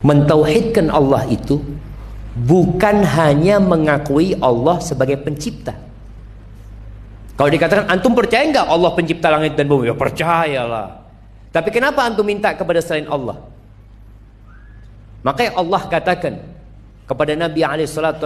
Mentauhidkan Allah itu bukan hanya mengakui Allah sebagai pencipta. Kalau dikatakan antum percaya nggak Allah pencipta langit dan bumi? Ya percayalah. Tapi kenapa antum minta kepada selain Allah? Makanya Allah katakan kepada Nabi SAW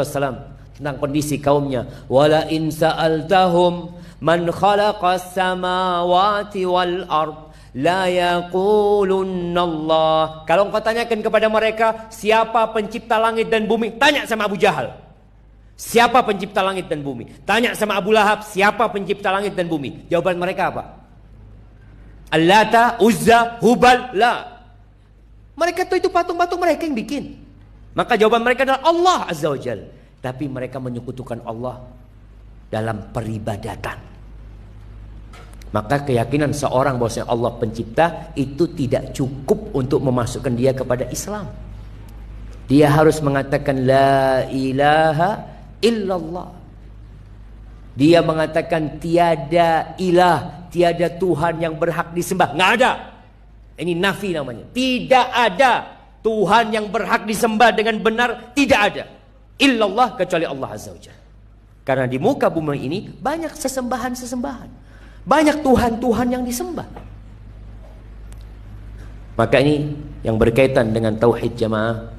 tentang kondisi kaumnya, wala in sa'altahum man khalaqas samawati wal ard La yaqulunallah. Kalau engkau tanyakan kepada mereka siapa pencipta langit dan bumi, tanya sama Abu Jahal. Siapa pencipta langit dan bumi? Tanya sama Abu Lahab, siapa pencipta langit dan bumi? Jawaban mereka apa? Allata, Uzza, Hubal, La. Mereka tuh itu patung-patung mereka yang bikin. Maka jawaban mereka adalah Allah Azza wa Jal. Tapi mereka menyekutukan Allah dalam peribadatan. Maka keyakinan seorang bahwasanya Allah pencipta itu tidak cukup untuk memasukkan dia kepada Islam. Dia harus mengatakan la ilaha illallah. Dia mengatakan tiada ilah, tiada Tuhan yang berhak disembah. Nggak ada. Ini nafi namanya. Tidak ada Tuhan yang berhak disembah dengan benar. Tidak ada. Illallah kecuali Allah Azza wa Karena di muka bumi ini banyak sesembahan-sesembahan. Banyak Tuhan-Tuhan yang disembah. Maka ini yang berkaitan dengan tauhid jamaah.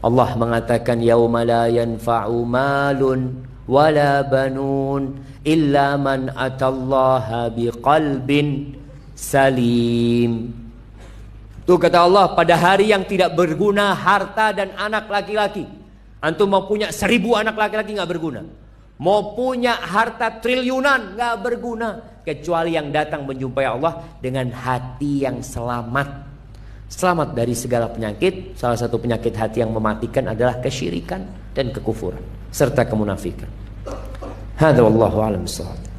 Allah mengatakan yauma la yanfa'u malun wala banun illa man atallaha biqalbin salim. Itu kata Allah pada hari yang tidak berguna harta dan anak laki-laki. Antum mau punya seribu anak laki-laki nggak -laki, berguna. Mau punya harta triliunan nggak berguna kecuali yang datang menjumpai Allah dengan hati yang selamat. Selamat dari segala penyakit. Salah satu penyakit hati yang mematikan adalah kesyirikan dan kekufuran serta kemunafikan. Hada wallahu a'lam